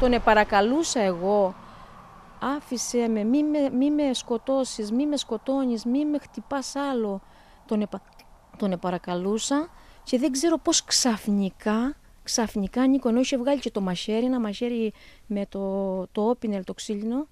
Τον επαρακαλούσα εγώ, άφησέ με, μη με, μη με σκοτώσεις, μη με σκοτώνεις, μη με χτυπάς άλλο. Τον, επα... τον παρακαλούσα και δεν ξέρω πώς ξαφνικά, ξαφνικά Νίκο, ενώ είχε βγάλει και το μαχαίρι, ένα μαχαίρι με το, το όπινελ, το ξύλινο,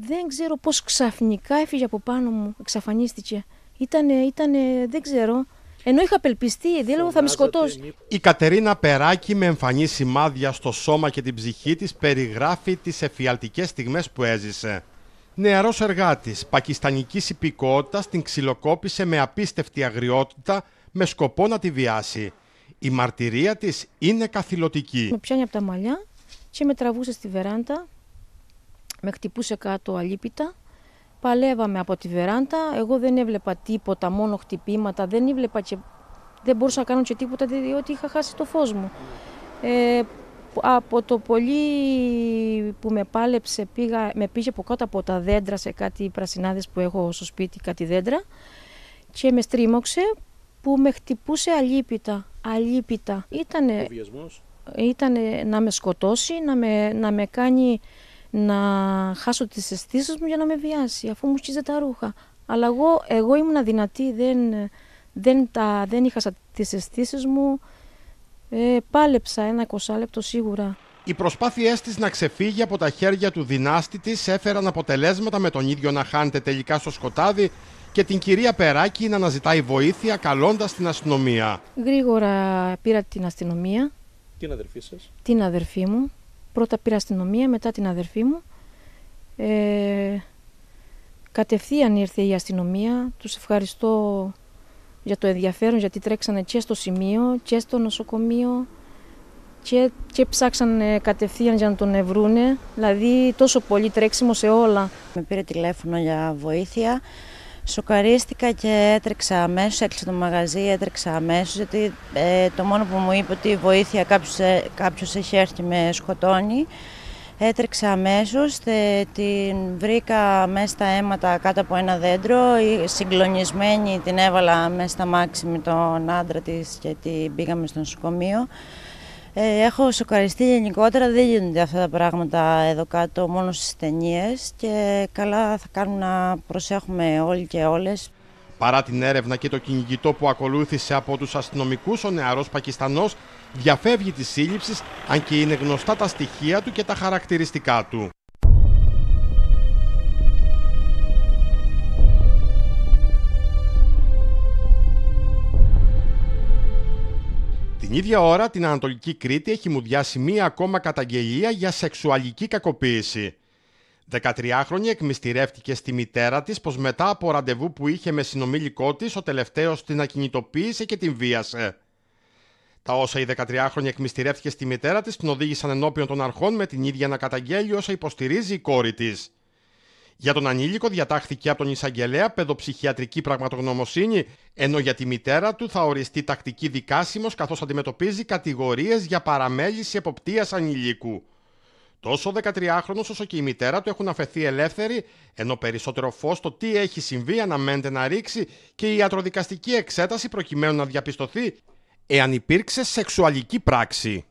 δεν ξέρω πώς ξαφνικά έφυγε από πάνω μου, εξαφανίστηκε. Ήτανε, ήτανε, δεν ξέρω, ενώ είχα απελπιστεί, η θα με σκοτώσει. Η Κατερίνα Περάκη με εμφανή σημάδια στο σώμα και την ψυχή της περιγράφει τις εφιαλτικές στιγμές που έζησε. Νεαρός εργάτης πακιστανικής υπηκότητας την ξυλοκόπησε με απίστευτη αγριότητα με σκοπό να τη βιάσει. Η μαρτυρία της είναι καθηλωτική. Με πιάνει από τα μαλλιά και με τραβούσε στη βεράντα, με χτυπούσε κάτω αλίπητα Παλεύαμε από τη βεράντα, εγώ δεν έβλεπα τίποτα, μόνο χτυπήματα, δεν έβλεπα και δεν μπορούσα να κάνω και τίποτα διότι είχα χάσει το φως μου. Ε, από το πολύ που με πάλεψε, πήγα, με πήγε από κάτω από τα δέντρα σε κάτι πρασινάδες που έχω στο σπίτι, κάτι δέντρα και με στρίμωξε που με χτυπούσε αλίπητα, αλίπητα. Ήτανε, ήτανε να με σκοτώσει, να με, να με κάνει να χάσω τις αισθήσεις μου για να με βιάσει, αφού μου σκίζε τα ρούχα. Αλλά εγώ, εγώ ήμουν δυνατή, δεν, δεν, τα, δεν είχα τις αισθήσεις μου. Ε, πάλεψα ένα εικοσάλεπτο σίγουρα. Οι προσπάθειές της να ξεφύγει από τα χέρια του δυνάστη της έφεραν αποτελέσματα με τον ίδιο να χάνεται τελικά στο σκοτάδι και την κυρία Περάκη να αναζητάει βοήθεια καλώντας την αστυνομία. Γρήγορα πήρα την αστυνομία. Την αδερφή σας. Την αδερφή μου. Πρώτα πήρα αστυνομία, μετά την αδερφή μου. Ε, κατευθείαν ήρθε η αστυνομία. Τους ευχαριστώ για το ενδιαφέρον, γιατί τρέξανε και στο σημείο και στο νοσοκομείο και, και ψάξανε κατευθείαν για να τον ευρούνε. Δηλαδή τόσο πολύ τρέξιμο σε όλα. Με πήρε τηλέφωνο για βοήθεια. Σοκαρίστηκα και έτρεξα αμέσως, έκλεισα το μαγαζί, έτρεξα αμέσως. Γιατί ε, το μόνο που μου είπε ότι βοήθεια κάποιος ε, έχει έρθει με σκοτώνει. Έτρεξα αμέσως, την βρήκα μέσα στα αίματα κάτω από ένα δέντρο. Συγκλονισμένη την έβαλα μέσα στα μάξι με τον άντρα της και την πήγαμε στο νοσοκομείο. Ε, έχω σοκαριστεί γενικότερα, δεν γίνονται αυτά τα πράγματα εδώ κάτω, μόνο στις ταινίες και καλά θα κάνουν να προσέχουμε όλοι και όλες. Παρά την έρευνα και το κυνηγητό που ακολούθησε από τους αστυνομικούς, ο νεαρός Πακιστανός διαφεύγει της σύλληψης, αν και είναι γνωστά τα στοιχεία του και τα χαρακτηριστικά του. Την ίδια ώρα, την Ανατολική Κρήτη έχει μουδιάσει μία ακόμα καταγγελία για σεξουαλική κακοποίηση. 13χρονη εκμυστηρεύτηκε στη μητέρα της πως μετά από ραντεβού που είχε με συνομήλικό της, ο τελευταίος την ακινητοποίησε και την βίασε. Τα όσα η 13 χρόνια εκμυστηρεύτηκε στη μητέρα της την οδήγησαν ενώπιον των αρχών με την ίδια να καταγγέλει όσα υποστηρίζει η κόρη της. Για τον ανήλικο διατάχθηκε από τον εισαγγελέα παιδοψυχιατρική πραγματογνωμοσύνη, ενώ για τη μητέρα του θα οριστεί τακτική δικάσιμος καθώς αντιμετωπίζει κατηγορίες για παραμέληση εποπτείας ανηλίκου. Τόσο ο 13χρονο όσο και η μητέρα του έχουν αφαιθεί ελεύθεροι, ενώ περισσότερο φως το τι έχει συμβεί αναμένεται να ρίξει και η ιατροδικαστική εξέταση προκειμένου να διαπιστωθεί εάν υπήρξε σεξουαλική πράξη.